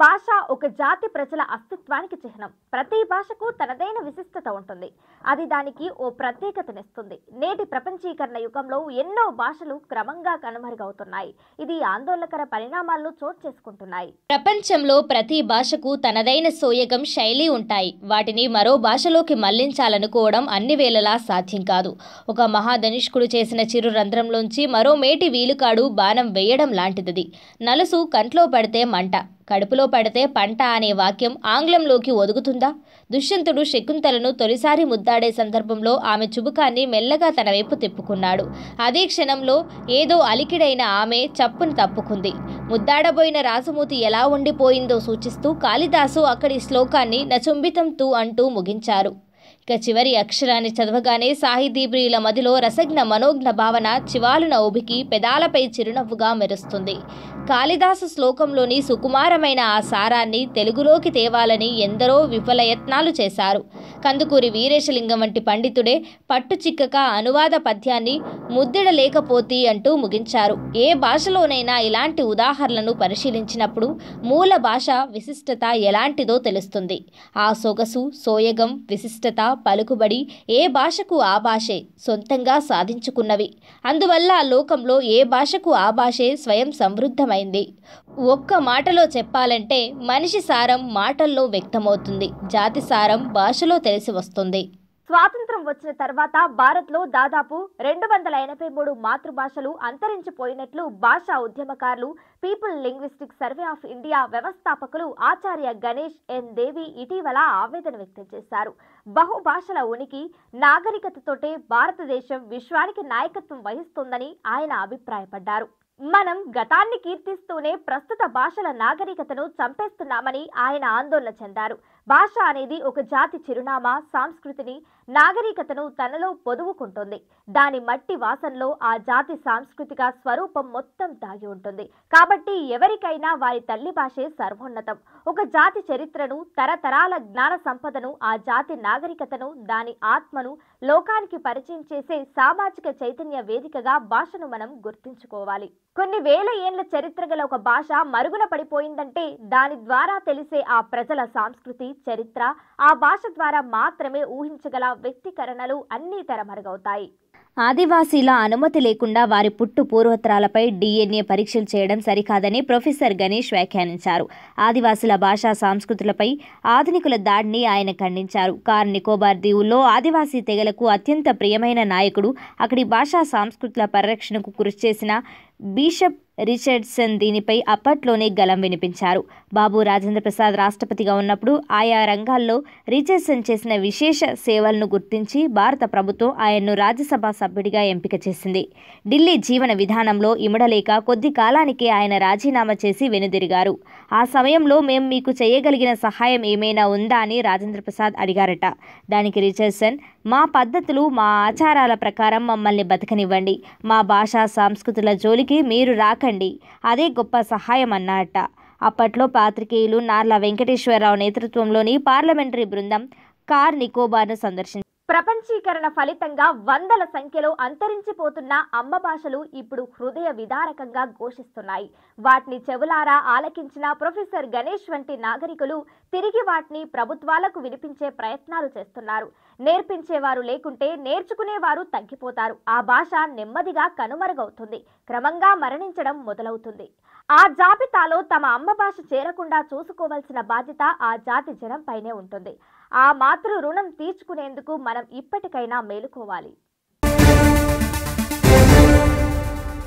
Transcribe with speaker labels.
Speaker 1: భాష ఒక జాతి ప్రజల అస్తిత్వానికి చిహ్నం ప్రతి భాషకు తనదైన విశిష్టత ఉంటుంది అది దానికి ఓ ప్రత్యేకతనిస్తుంది నేటి ప్రపంచీకరణ యుగంలో ఎన్నో భాషలు క్రమంగా కనుమరుగవుతున్నాయి ఇది ఆందోళనకర పరిణామాలు చోటు చేసుకుంటున్నాయి ప్రపంచంలో ప్రతి భాషకు తనదైన సోయగం శైలి ఉంటాయి వాటిని మరో భాషలోకి మళ్లించాలనుకోవడం అన్ని వేళలా సాధ్యం కాదు ఒక మహాధనుష్కుడు చేసిన చిరు రంధ్రంలోంచి మరో మేటి వీలుకాడు బాణం వేయడం లాంటిది నలుసు కంట్లో పడితే మంట కడుపులో పడితే పంట అనే వాక్యం ఆంగ్లంలోకి ఒదుగుతుందా దుష్యంతుడు శకుంతలను తొలిసారి ముద్దాడే సందర్భంలో ఆమె చుబుకాన్ని మెల్లగా తన వైపు తిప్పుకున్నాడు అదే క్షణంలో ఏదో అలికిడైన ఆమె చప్పును తప్పుకుంది ముద్దాడబోయిన రాసుమూతి ఎలా ఉండిపోయిందో సూచిస్తూ కాళిదాసు అక్కడి శ్లోకాన్ని నచుంబితం అంటూ ముగించారు ఇక చివరి అక్షరాన్ని చదవగానే సాహితీప్రియుల మదిలో రసజ్ఞ మనోజ్ఞ భావన చివాలున ఊబికి పెదాలపై చిరునవ్వుగా మెరుస్తుంది కాళిదాసు శ్లోకంలోని సుకుమారమైన ఆ సారాన్ని తెలుగులోకి తేవాలని ఎందరో విఫలయత్నాలు చేశారు కందుకూరి వీరేశలింగం వంటి పండితుడే పట్టు చిక్కక అనువాద పద్యాన్ని ముద్దెడలేకపోతి అంటూ ముగించారు ఏ భాషలోనైనా ఇలాంటి ఉదాహరణలను పరిశీలించినప్పుడు మూల భాష విశిష్టత ఎలాంటిదో తెలుస్తుంది ఆ సొగసు సోయగం విశిష్టత పలుకుబడి ఏ భాషకు ఆ భాషే సొంతంగా సాధించుకున్నవి అందువల్ల ఆ లోకంలో ఏ భాషకు ఆ భాషే స్వయం సమృద్ధమైన అయింది ఒక్క మాటలో చెప్పాలంటే మనిషి సారం మాటల్లో వ్యక్తమవుతుంది జాతి సారం భాషలో తెలిసి వస్తుంది స్వాతంత్రం వచ్చిన తర్వాత భారత్లో దాదాపు రెండు వందల ఎనభై మూడు మాతృభాషలు అంతరించిపోయినట్లు భాషా ఉద్యమకారులు People Linguistic Survey of India వ్యవస్థాపకులు ఆచార్య గణేష్ ఎన్ దేవి ఇటీవల ఆవేదన వ్యక్తం చేశారు బహుభాషల ఉనికి నాగరికతతోటే భారతదేశం విశ్వానికి నాయకత్వం వహిస్తోందని ఆయన అభిప్రాయపడ్డారు మనం గతాన్ని కీర్తిస్తూనే ప్రస్తుత భాషల నాగరికతను చంపేస్తున్నామని ఆయన ఆందోళన చెందారు భాష అనేది ఒక జాతి చిరునామా సంస్కృతిని నాగరికతను తనలో పొదువుకుంటుంది దాని మట్టి వాసనలో ఆ జాతి సాంస్కృతిక స్వరూపం మొత్తం దాగి ఉంటుంది కాబట్టి ఎవరికైనా వారి తల్లి భాషే సర్వోన్నతం ఒక జాతి చరిత్రను తరతరాల జ్ఞాన సంపదను ఆ జాతి నాగరికతను దాని ఆత్మను లోకానికి పరిచయం చేసే సామాజిక చైతన్య వేదికగా భాషను మనం గుర్తించుకోవాలి కొన్ని వేల ఏండ్ల చరిత్ర గల ఒక భాష మరుగున పడిపోయిందంటే దాని ద్వారా తెలిసే ఆ ప్రజల సంస్కృతి చరిత్ర ఆ భాష ద్వారా మాత్రమే ఊహించగల వ్యక్తీకరణలు అన్నీ తెరమరుగవుతాయి ఆదివాసీల అనుమతి లేకుండా వారి పుట్టు పూర్వత్రాలపై డిఎన్ఏ పరీక్షలు చేయడం సరికాదని ప్రొఫెసర్ గణేష్ వ్యాఖ్యానించారు ఆదివాసుల భాషా సంస్కృతులపై ఆధునికుల దాడిని ఆయన ఖండించారు కార్ నికోబార్ దీవుల్లో ఆదివాసీ తెగలకు అత్యంత ప్రియమైన నాయకుడు అక్కడి భాషా సంస్కృతుల పరిరక్షణకు కృషి చేసిన బిషప్ రిచర్డ్సన్ దీనిపై అప్పట్లోనే గలం వినిపించారు బాబు రాజేంద్ర ప్రసాద్ రాష్ట్రపతిగా ఉన్నప్పుడు ఆయా రంగాల్లో రిచర్డ్సన్ చేసిన విశేష సేవలను గుర్తించి భారత ప్రభుత్వం ఆయన్ను రాజ్యసభ సభ్యుడిగా ఎంపిక చేసింది ఢిల్లీ జీవన విధానంలో ఇమడలేక కొద్ది కాలానికే ఆయన రాజీనామా చేసి వెనుదిరిగారు ఆ సమయంలో మేము మీకు చేయగలిగిన సహాయం ఏమైనా ఉందా అని రాజేంద్ర ప్రసాద్ అడిగారట దానికి రిచర్డ్సన్ మా పద్ధతులు మా ఆచారాల ప్రకారం మమ్మల్ని బతకనివ్వండి మా భాష సంస్కృతుల జోలికి మీరు రాకండి అదే గొప్ప సహాయం అన్నట్ట అప్పట్లో పాత్రికేయులు నార్ల వెంకటేశ్వరరావు నేతృత్వంలోని పార్లమెంటరీ బృందం కార్ నికోబార్ను సందర్శించారు ప్రపంచీకరణ ఫలితంగా వందల సంఖ్యలో అంతరించిపోతున్న అమ్మ భాషలు ఇప్పుడు హృదయ విదారకంగా ఘోషిస్తున్నాయి వాటిని చెవులారా ఆలకించిన ప్రొఫెసర్ గణేష్ వంటి నాగరికులు తిరిగి వాటిని ప్రభుత్వాలకు వినిపించే ప్రయత్నాలు చేస్తున్నారు నేర్పించేవారు లేకుంటే నేర్చుకునేవారు తగ్గిపోతారు ఆ భాష నెమ్మదిగా కనుమరుగవుతుంది క్రమంగా మరణించడం మొదలవుతుంది ఆ జాబితాలో తమ అమ్మ భాష చేరకుండా చూసుకోవాల్సిన బాధ్యత ఆ జాతి జనంపైనే ఉంటుంది ఆ మాతృ రుణం తీర్చుకునేందుకు మనం ఇప్పటికైనా మేలుకోవాలి